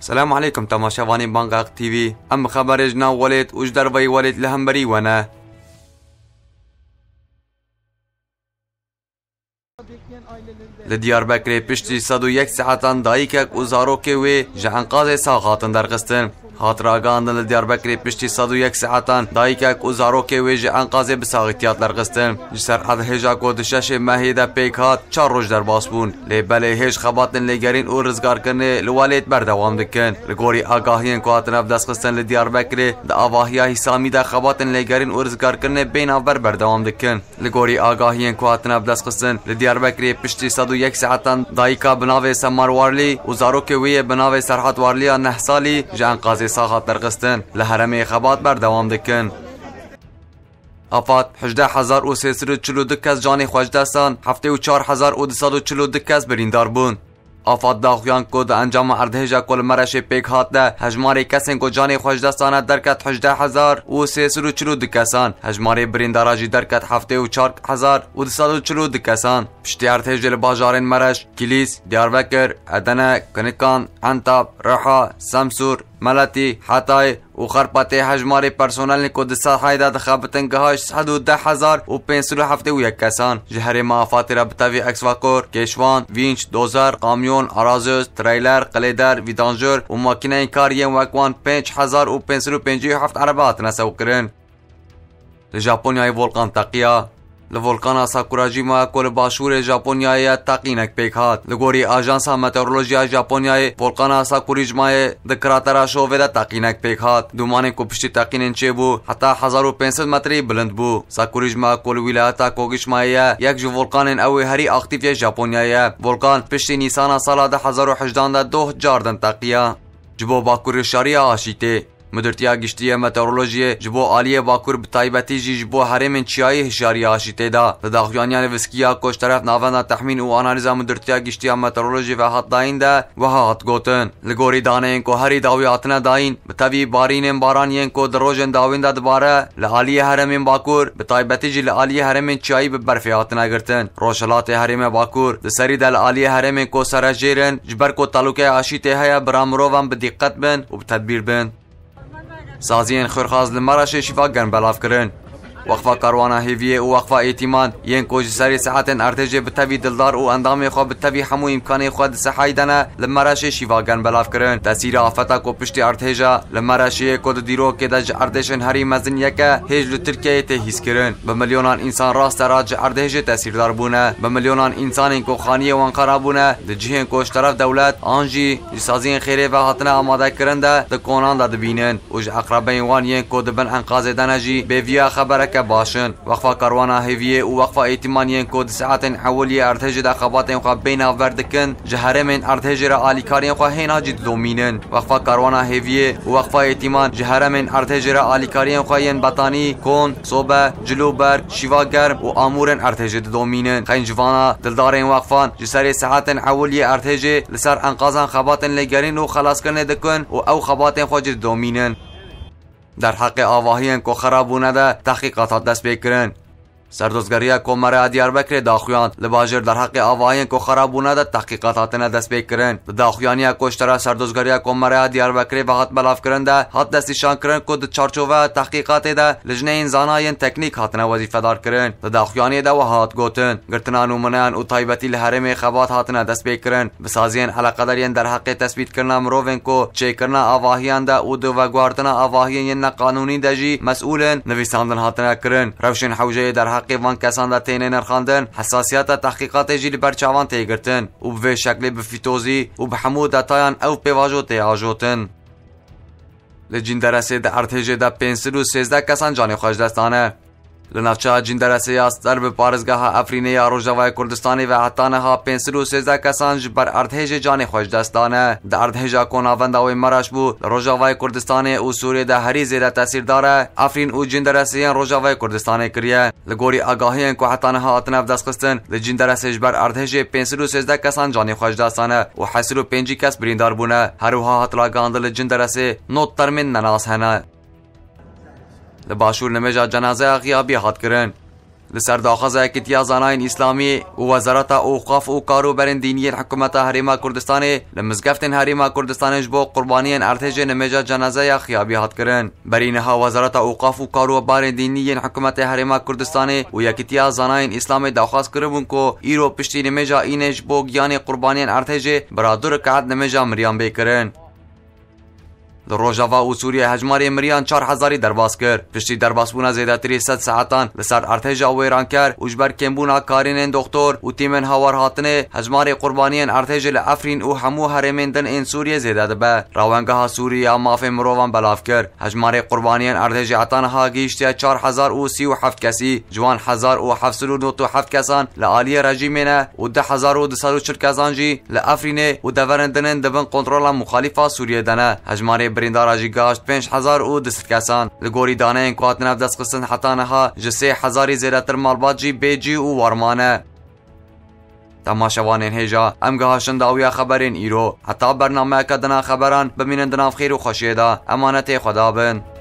سلام عليكم تماشا تماشاوانی بانگاق تیوی ام خبرج ناو ولید اوج دروی ولید لهم بري وانا لە دیاربەکرێ پشتی 101 سەحەتان دایکێک و زارۆکێ وێ ژەهنقازێ ساغاتن دەرخستن هاتراگاندن لە دیاربەکرێ پشتی 101 سەحەتان دایکێک و زارۆکێ وێژە ئەنقازێ بساغتیات دەرخستن سەر ئەد هێژا کۆدشەشێ مەهێدا پێک هات چا ڕۆژ دەرباس بوون لێ بەلێ هێش خەباتن لێگەرین و ڕزگارکردنێ لەوالێت بەردەوام دکن لەگۆری ئاگاهیان کواتنە دەستخستن لە دیاربەکرێ لە ئاواهیا هیسامیدا خەباتن لێگەرین و ڕزگارکردنێ بیناڤەر بەردەوام دکن لەگۆری ئاگاهیان کواتنە دەستخستن لە دیاربە فکری پشتی یک ساعتان دایکا بناوی سمار وارلی و زاروک وی بناوی سرحات وارلی نه سالی جان قاضی ساخت درغستن لهرمی خبات بر دوام دکن افات 18342 کس جان خوش دستان 4242 کس بریندار بون آفات داغیان کود انجام اردهجا کل مرش پیک هات ده هجماری کسین کو جانی خوش دستانه درکت حجده هزار و 340 کسان برین درکت هفته و 4 هزار و کسان پشتی ارتهج باجارین مرش کلیس دیاروکر ادنه کنکان انتاب رحا سمسور ملتی حتای و خرپاتی حجمار پرسونل کو د ساحای د خابتنگهاش حدود ده هزار و پنسل هفته و یک کسان جهر معافات بتاوی اکس وکور کشوان وینچ دوزر قامیون ارازوس تریلر قلیدر ویدانجر و ماکینه کاری وکوان پینچ هزار و پنسل و پنجی هفت عربات نسو کرن ژاپنیای ولقان ساکوراجی ساکوراجیما کل باشور ژاپۆنیایە تقینک لگوری هات لەگۆری ئاژانسا ولکان ساکوریج پۆلکانا د کراترا شو تاقینەک پێک هات دومان کو پشت تاقینێن چه بو حتا 1500 متری بلند بو. ساکوریج کل کل کۆگیشمایە کوگیش ji یک ew ê herî aktîvye Japonyayê volkan نیسان nîsana sala 2018 da دو cardan teqiya جبو باکوری شاری şariya مدرتیا گشتیه مترولوژی جبو عالیه باکور بتایبتی جی جبو حرم چیای هشاری آشیته دا داخیان یعنی وسکیا کوش طرف ناوانا تحمین و آنالیزا مدرتیا گشتیه مترولوژی و حد داین دا و هات گوتن لگوری دانین کو هری داوی آتنا داین بتوی بارین بارانین کو دروژن داوین دا دوباره لعالیه حرم باکور بتایبتی جی لعالیه حرم چیای به آتنا گرتن روشلات حرم باکور دسری دل عالیه حرم کو سرجیرن جبر کو تعلق آشیته هیا برامروان بدقت بن و بتدبیر بن سازیان خرخاز لمرش شفاق گرن بلاف وقفه کاروانه هیویه او وقفه اعتماد یین کوج سری صحت ارتجه به توی دلدار او اندام خو به توی همو امکان خو د صحای دنه لمرش شیواگن بلاف کرن تاثیر آفتا کو پشت ارتجه لمرش کو د دیرو کې د اردشن هری مزن یک هیج له ترکیه ته هیس کرن به میلیونان انسان راست راج اردجه تاثیردار بونه به میلیونان انسان کو خانی وان خرابونه د جهه کوش طرف دولت آنجی سازین خیره و هاتنه آماده کرن ده د کونان د بینن او اقربین وان یین کو د بن انقاز دنه جی به ویا خبره هناك باشن وقفة كروانا هيفيه ووقفة ايتمانيين كود ساعتين حولي ارتهجد اخباتين وقا بين افردكن جهرمين ارتهجر اليكارين وقا هنا جد و وقفة كروانا هيفيه ووقفة ايتمان جهرمين ارتهجر اليكارين وقا ين بطاني كون صوبة جلوبر شيفاگر و امورن ارتهجد دومینن خين جوانا دلدارين وقفان جسر ساعت حولي ارتج لسر انقازان خبات لگرین و خلاص کرنے دکن و او خباتين خواجد دومینن در حق آواهی انکو خرابونه ده تحقیقات دست بگیرن سەردۆزگەریە کۆمەرە دیاربەکرێ داخویان لە باژێر دەرحقی ئاواەن کۆ خراپبوونەدە تەقیقات هاتنە دەستپێکردن لە داخوانیە کۆشتەرە سەردۆزگەریە کۆمەرە دیاربەکرێ بە هات بەلافکردندا هات دەستیشانکردن کۆ چارچۆڤە تەقیقاتێدا لە ژنەین زانایەن تەکنیک هاتنە وەزی فەدارکردن لە داخوانیەداوە هات گوتن گرتنان و منیان و تایبەتی لە بسازین خەبات در حق بسازیان هەلەقەدەریان دەرحقی کو مرۆڤن کۆ چێکردنا ئاواهیاندا و دووە گواردنە ئاواهیەن نەقانونی دەژی مەسئولن نویساندن هاتنەکردن ڕەوشن حوژەیە دەرحق تعقیبان کسان در تین نرخاندن حساسیت تحقیقات جیل برچاوان تیگرتن و به شکل بفیتوزی و به حمود دتایان او پیواجو تیاجوتن لجین درسه در ارتجه در پنسل و سیزده کسان جانی خوش دستانه لناوچه جندرسی یاستر به پارزگاه افرینه یا روژاوای کردستانی و حتانه ها پینسل و سیزده کسان بر اردهج جان خوش دستانه در اردهج کناوند و مرش بو روژاوای کردستانی و سوریه ده هری زیده تاثیر داره افرین و جندرسیان روژاوای کردستانی کریه لگوری آگاهی که حتانه ها اتناف دست خستن لجندرسیج بر اردهج پینسل و جانی کسان جان خوش دستانه و حسل و کس بریندار بونه هروها هاتلا گاندل جندرسی نوت ترمین نناس هنه ل باشور جنازه اخیا بی هات کرن ل سر داخا اسلامی او وزارت اوقاف قف او کارو برن دینی حکومت هریما کردستان ل مزگفتن هریما کردستان جبو قربانیان ارتج نمجا جنازه اخیا بی هات کرن برین ها وزارت اوقاف و او کارو برن دینی حکومت هریما کردستان او یکتیا زانان اسلامی داخاس کربن کو ایرو پشتین نمجا اینش بو یان قربانیان ارتج برادر کعد نمجا مریام بیکرن روجاوا و سوریه هجماری مریان 4000 درباس کرد پشتی درباسبونا زیاتری 100 ساعتان لسر ارتش او ایران کرد و جبر کمبونا کارینن دکتور و تیمن هاور هاتنه هجماری قربانیان ارتش لافرین و همو هرمین دن ان سوریه زیاده به راونگاه سوریه ماف مروان بلاف کرد هجماری قربانیان ارتش عطان ها گیشت 4037 کسی جوان 1797 کسان لعالی رژیمنه و 10240 کسان جی لافرینه و دورندنن دبن کنترل مخالفه سوریه دنه هجماری بریندارا جی گاشت 5000 او دست کسان لگوری دانه کواتن نفت دست قسن حتا نها جسه هزاری زیرتر مالبات جی بیجی او وارمانه تەماشەوانێن هێژا ئەم اویا خبرین ایرو. ئیرۆ برنامه که دنا خبران بمینن خیرو و خوشیده امانت خدا بند.